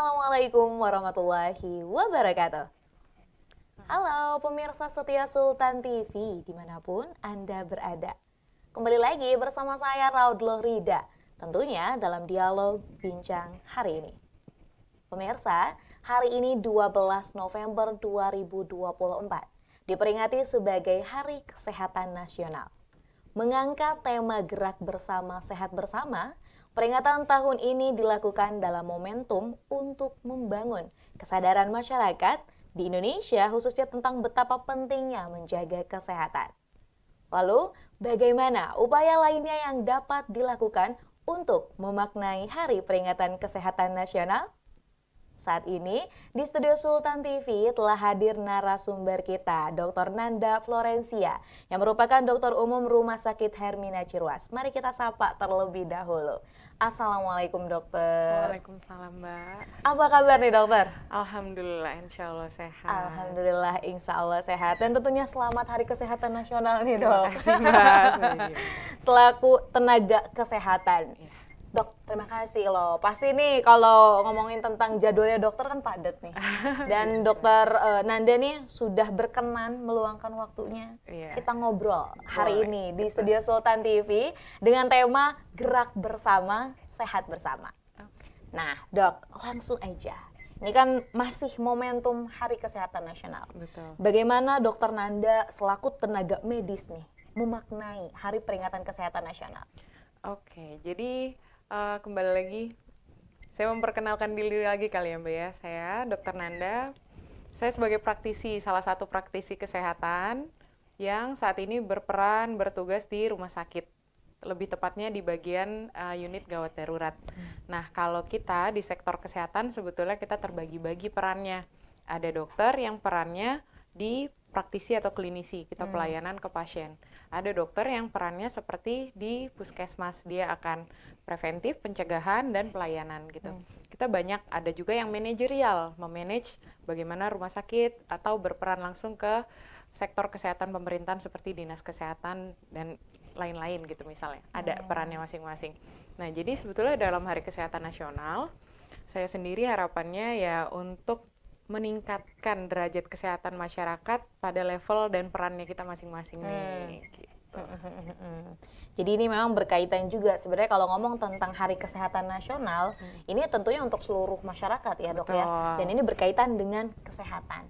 Assalamualaikum warahmatullahi wabarakatuh. Halo pemirsa setia Sultan TV dimanapun Anda berada. Kembali lagi bersama saya Raudloh Rida, tentunya dalam dialog bincang hari ini. Pemirsa, hari ini 12 November 2024 diperingati sebagai Hari Kesehatan Nasional. Mengangkat tema gerak bersama sehat bersama Peringatan tahun ini dilakukan dalam momentum untuk membangun kesadaran masyarakat di Indonesia khususnya tentang betapa pentingnya menjaga kesehatan. Lalu, bagaimana upaya lainnya yang dapat dilakukan untuk memaknai Hari Peringatan Kesehatan Nasional? Saat ini, di studio Sultan TV telah hadir narasumber kita, Dr. Nanda Florencia, yang merupakan dokter umum Rumah Sakit Hermina Cirwas. Mari kita sapa terlebih dahulu. Assalamualaikum dokter. Waalaikumsalam mbak. Apa kabar nih dokter? Alhamdulillah insya Allah sehat. Alhamdulillah insya Allah sehat. Dan tentunya selamat Hari Kesehatan Nasional nih dok. Terima kasih mbak. Selaku tenaga kesehatan. Ya Dok, terima kasih loh. Pasti nih kalau ngomongin tentang jadwalnya dokter kan padat nih. Dan dokter uh, Nanda nih sudah berkenan meluangkan waktunya. Yeah. Kita ngobrol hari Boleh. ini di Studio Sultan TV dengan tema Gerak Bersama, Sehat Bersama. Okay. Nah, Dok, langsung aja. Ini kan masih momentum Hari Kesehatan Nasional. Betul. Bagaimana dokter Nanda selaku tenaga medis nih memaknai Hari Peringatan Kesehatan Nasional? Oke, okay, jadi uh, kembali lagi saya memperkenalkan diri lagi kali ya Mbak ya. Saya dokter Nanda. Saya sebagai praktisi, salah satu praktisi kesehatan yang saat ini berperan bertugas di rumah sakit. Lebih tepatnya di bagian uh, unit gawat darurat. Hmm. Nah, kalau kita di sektor kesehatan sebetulnya kita terbagi-bagi perannya. Ada dokter yang perannya di praktisi atau klinisi kita hmm. pelayanan ke pasien. Ada dokter yang perannya seperti di puskesmas dia akan preventif, pencegahan dan pelayanan gitu. Hmm. Kita banyak ada juga yang manajerial, memanage bagaimana rumah sakit atau berperan langsung ke sektor kesehatan pemerintahan seperti dinas kesehatan dan lain-lain gitu misalnya. Ada hmm. perannya masing-masing. Nah, jadi sebetulnya dalam Hari Kesehatan Nasional saya sendiri harapannya ya untuk meningkatkan derajat kesehatan masyarakat pada level dan perannya kita masing-masing hmm. nih. Gitu. Hmm, hmm, hmm, Jadi ini memang berkaitan juga sebenarnya kalau ngomong tentang Hari Kesehatan Nasional, hmm. ini tentunya untuk seluruh masyarakat ya dok ya. Betul. ya. Dan ini berkaitan dengan kesehatan.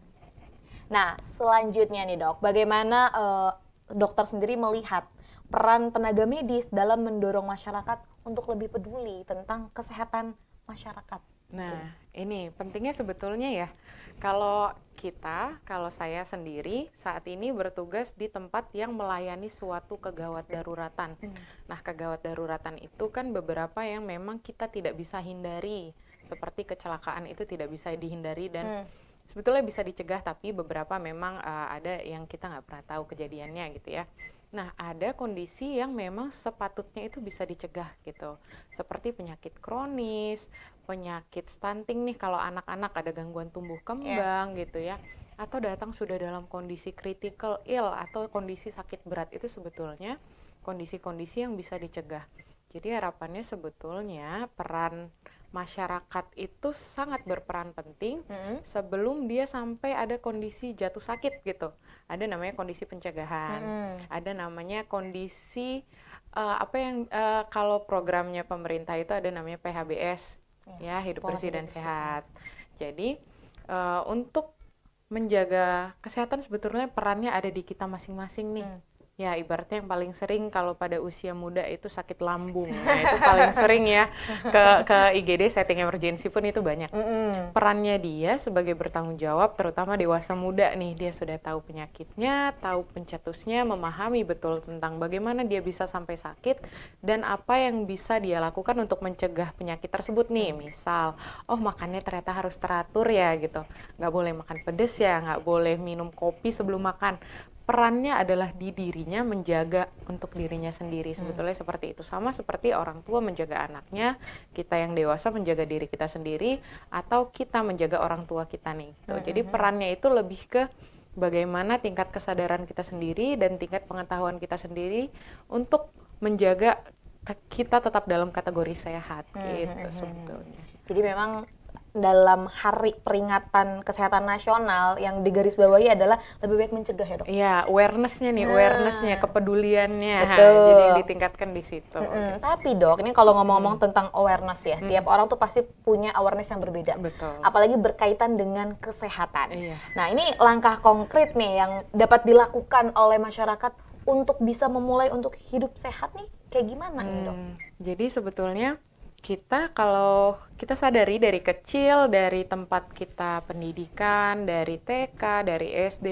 Nah selanjutnya nih dok, bagaimana uh, dokter sendiri melihat peran tenaga medis dalam mendorong masyarakat untuk lebih peduli tentang kesehatan masyarakat? Nah, ini pentingnya sebetulnya ya. Kalau kita, kalau saya sendiri saat ini bertugas di tempat yang melayani suatu kegawat daruratan. Mm. Nah, kegawat daruratan itu kan beberapa yang memang kita tidak bisa hindari, seperti kecelakaan itu tidak bisa dihindari dan hmm sebetulnya bisa dicegah tapi beberapa memang uh, ada yang kita nggak pernah tahu kejadiannya gitu ya Nah, ada kondisi yang memang sepatutnya itu bisa dicegah gitu. Seperti penyakit kronis, penyakit stunting nih kalau anak-anak ada gangguan tumbuh iya. kembang yeah. gitu ya. Atau datang sudah dalam kondisi critical ill atau kondisi sakit berat itu sebetulnya kondisi-kondisi yang bisa dicegah. Jadi harapannya sebetulnya peran masyarakat itu sangat berperan penting mm-hmm. sebelum dia sampai ada kondisi jatuh sakit gitu. Ada namanya kondisi pencegahan, mm-hmm. ada namanya kondisi uh, apa yang uh, kalau programnya pemerintah itu ada namanya PHBS mm. Ya, ya hidup Pola bersih hidup dan sehat. Jadi uh, untuk menjaga kesehatan sebetulnya perannya ada di kita masing-masing nih. Mm ya ibaratnya yang paling sering kalau pada usia muda itu sakit lambung nah, itu paling sering ya ke ke IGD setting emergency pun itu banyak mm -hmm. perannya dia sebagai bertanggung jawab terutama dewasa muda nih dia sudah tahu penyakitnya tahu pencetusnya memahami betul tentang bagaimana dia bisa sampai sakit dan apa yang bisa dia lakukan untuk mencegah penyakit tersebut nih mm. misal oh makannya ternyata harus teratur ya gitu nggak boleh makan pedes ya nggak boleh minum kopi sebelum makan perannya adalah di dirinya menjaga untuk dirinya sendiri hmm. sebetulnya hmm. seperti itu sama seperti orang tua menjaga anaknya kita yang dewasa menjaga diri kita sendiri atau kita menjaga orang tua kita nih gitu. hmm. jadi hmm, hmm. perannya itu lebih ke bagaimana tingkat kesadaran kita sendiri dan tingkat pengetahuan kita sendiri untuk menjaga kita tetap dalam kategori sehat hmm. Gitu, sebetulnya jadi memang dalam hari peringatan kesehatan nasional yang digarisbawahi adalah lebih baik mencegah ya dok. Iya awarenessnya nih, nah. awarenessnya, kepeduliannya, Betul. Ha, jadi ditingkatkan di situ. Mm -hmm. okay. Tapi dok, ini kalau ngomong-ngomong mm. tentang awareness ya, mm. tiap orang tuh pasti punya awareness yang berbeda. Betul. Apalagi berkaitan dengan kesehatan. Iya. Nah ini langkah konkret nih yang dapat dilakukan oleh masyarakat untuk bisa memulai untuk hidup sehat nih, kayak gimana hmm. nih dok? Hmm, jadi sebetulnya kita kalau kita sadari dari kecil, dari tempat kita pendidikan, dari TK, dari SD,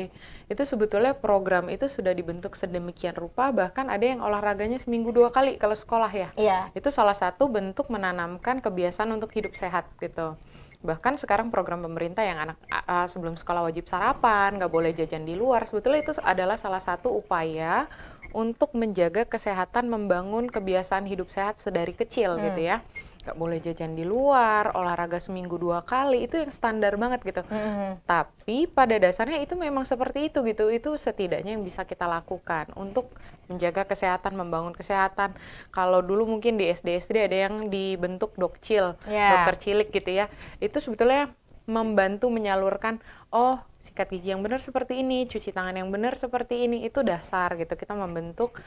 itu sebetulnya program itu sudah dibentuk sedemikian rupa, bahkan ada yang olahraganya seminggu dua kali kalau sekolah ya. Iya. Itu salah satu bentuk menanamkan kebiasaan untuk hidup sehat gitu. Bahkan sekarang program pemerintah yang anak uh, sebelum sekolah wajib sarapan, nggak boleh jajan di luar, sebetulnya itu adalah salah satu upaya untuk menjaga kesehatan, membangun kebiasaan hidup sehat sedari kecil hmm. gitu ya. Gak boleh jajan di luar, olahraga seminggu dua kali, itu yang standar banget gitu. Hmm. Tapi pada dasarnya itu memang seperti itu gitu, itu setidaknya yang bisa kita lakukan untuk menjaga kesehatan, membangun kesehatan. Kalau dulu mungkin di SD-SD ada yang dibentuk dokcil, yeah. dokter cilik gitu ya. Itu sebetulnya membantu menyalurkan oh sikat gigi yang benar seperti ini, cuci tangan yang benar seperti ini itu dasar gitu. Kita membentuk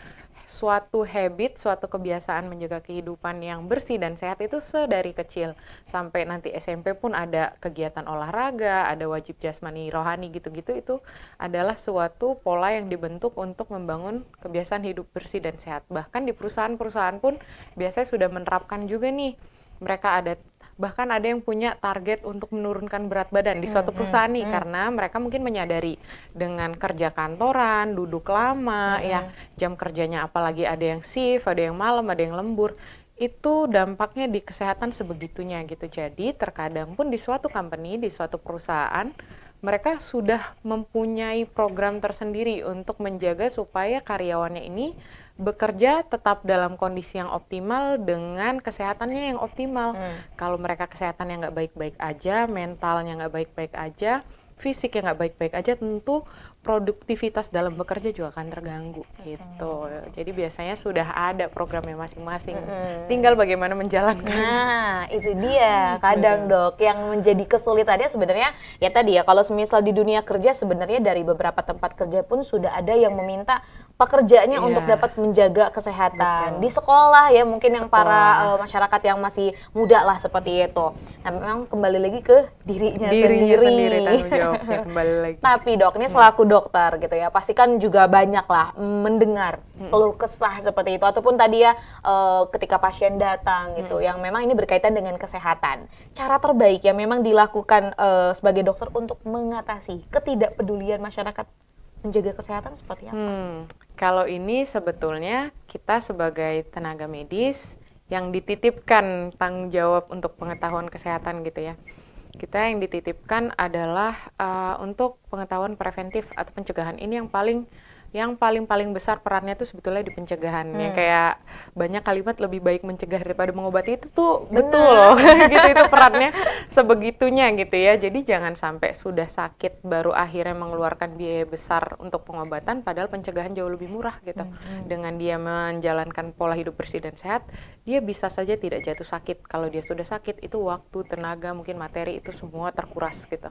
suatu habit, suatu kebiasaan menjaga kehidupan yang bersih dan sehat itu sedari kecil sampai nanti SMP pun ada kegiatan olahraga, ada wajib jasmani rohani gitu-gitu itu adalah suatu pola yang dibentuk untuk membangun kebiasaan hidup bersih dan sehat. Bahkan di perusahaan-perusahaan pun biasanya sudah menerapkan juga nih mereka ada bahkan ada yang punya target untuk menurunkan berat badan di suatu perusahaan nih karena mereka mungkin menyadari dengan kerja kantoran, duduk lama ya, jam kerjanya apalagi ada yang shift, ada yang malam, ada yang lembur itu dampaknya di kesehatan sebegitunya gitu. Jadi terkadang pun di suatu company, di suatu perusahaan mereka sudah mempunyai program tersendiri untuk menjaga supaya karyawannya ini bekerja tetap dalam kondisi yang optimal dengan kesehatannya yang optimal. Hmm. Kalau mereka kesehatan yang nggak baik-baik aja, mentalnya nggak baik-baik aja, fisiknya nggak baik-baik aja, tentu produktivitas dalam bekerja juga akan terganggu gitu. Jadi biasanya sudah ada programnya masing-masing. Hmm. Tinggal bagaimana menjalankan. Nah, itu dia kadang Dok yang menjadi kesulitannya sebenarnya ya tadi ya kalau semisal di dunia kerja sebenarnya dari beberapa tempat kerja pun sudah ada yang meminta pekerjaannya yeah. untuk dapat menjaga kesehatan Betul. di sekolah ya mungkin sekolah. yang para uh, masyarakat yang masih muda lah seperti itu. Nah memang kembali lagi ke dirinya, dirinya sendiri. sendiri tanggung jawabnya kembali lagi. Tapi dok ini selaku dokter gitu ya pasti kan juga banyak lah mendengar hmm. keluh kesah seperti itu ataupun tadi ya e, ketika pasien datang gitu hmm. yang memang ini berkaitan dengan kesehatan cara terbaik yang memang dilakukan e, sebagai dokter untuk mengatasi ketidakpedulian masyarakat menjaga kesehatan seperti apa? Hmm, kalau ini sebetulnya kita sebagai tenaga medis yang dititipkan tanggung jawab untuk pengetahuan kesehatan gitu ya kita yang dititipkan adalah uh, untuk pengetahuan preventif atau pencegahan ini yang paling yang paling paling besar perannya itu sebetulnya di pencegahannya hmm. kayak banyak kalimat lebih baik mencegah daripada mengobati itu tuh betul loh gitu itu perannya sebegitunya gitu ya jadi jangan sampai sudah sakit baru akhirnya mengeluarkan biaya besar untuk pengobatan padahal pencegahan jauh lebih murah gitu hmm. dengan dia menjalankan pola hidup bersih dan sehat dia bisa saja tidak jatuh sakit kalau dia sudah sakit itu waktu tenaga mungkin materi itu semua terkuras gitu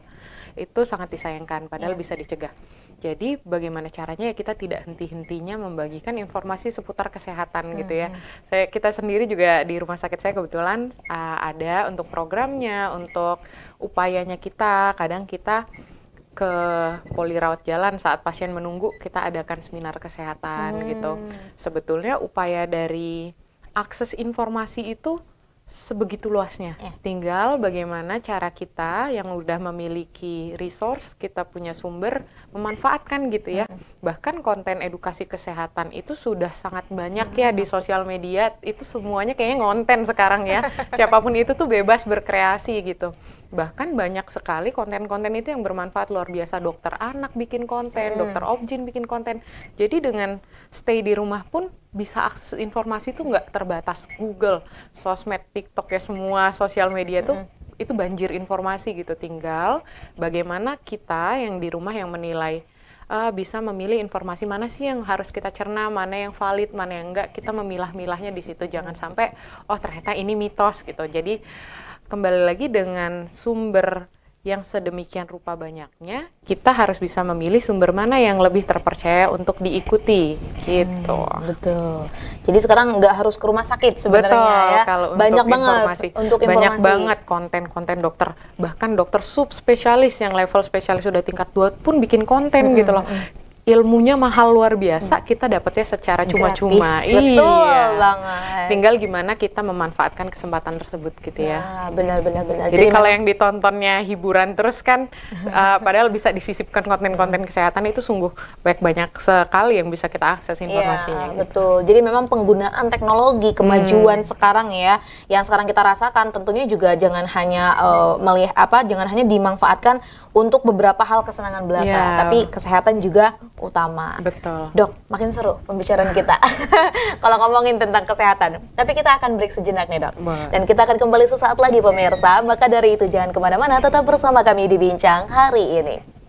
itu sangat disayangkan padahal yeah. bisa dicegah jadi bagaimana caranya ya kita tidak henti-hentinya membagikan informasi seputar kesehatan hmm. gitu ya Iya. saya kita sendiri juga di rumah sakit saya kebetulan uh, ada untuk programnya untuk upayanya kita kadang kita ke poli rawat jalan saat pasien menunggu kita adakan seminar kesehatan gitu. hmm. gitu sebetulnya upaya dari akses informasi itu sebegitu luasnya. Yeah. Tinggal bagaimana cara kita yang udah memiliki resource, kita punya sumber, memanfaatkan gitu ya. Mm Bahkan konten edukasi kesehatan itu sudah sangat banyak mm ya di sosial media, itu semuanya kayaknya ngonten sekarang ya. Siapapun itu tuh bebas berkreasi gitu bahkan banyak sekali konten-konten itu yang bermanfaat luar biasa dokter anak bikin konten hmm. dokter objin bikin konten jadi dengan stay di rumah pun bisa akses informasi itu nggak terbatas Google sosmed TikTok ya semua sosial media itu hmm. itu banjir informasi gitu tinggal bagaimana kita yang di rumah yang menilai uh, bisa memilih informasi mana sih yang harus kita cerna, mana yang valid, mana yang enggak. Kita memilah-milahnya di situ. Jangan hmm. sampai oh ternyata ini mitos gitu. Jadi kembali lagi dengan sumber yang sedemikian rupa banyaknya, kita harus bisa memilih sumber mana yang lebih terpercaya untuk diikuti, gitu. Hmm, betul. Jadi sekarang nggak harus ke rumah sakit sebenarnya betul, ya. Kalau banyak untuk banget informasi, untuk informasi. banyak banget konten-konten dokter, bahkan dokter subspesialis yang level spesialis sudah tingkat 2 pun bikin konten hmm, gitu loh. Hmm. hmm ilmunya mahal luar biasa, hmm. kita dapatnya secara cuma-cuma. Betul iya. banget. Tinggal gimana kita memanfaatkan kesempatan tersebut gitu ya. Benar-benar. Nah, Jadi, Jadi kalau yang ditontonnya hiburan terus kan, uh, padahal bisa disisipkan konten-konten kesehatan itu sungguh banyak banyak sekali yang bisa kita akses iya, informasinya. ya, gitu. Betul. Jadi memang penggunaan teknologi kemajuan hmm. sekarang ya, yang sekarang kita rasakan tentunya juga jangan hanya uh, melihat apa, jangan hanya dimanfaatkan untuk beberapa hal kesenangan belaka, yeah. tapi kesehatan juga utama. Betul. Dok, makin seru pembicaraan kita kalau ngomongin tentang kesehatan. Tapi kita akan break sejenak nih dok. Boleh. Dan kita akan kembali sesaat lagi pemirsa. Maka dari itu jangan kemana-mana, tetap bersama kami di Bincang hari ini.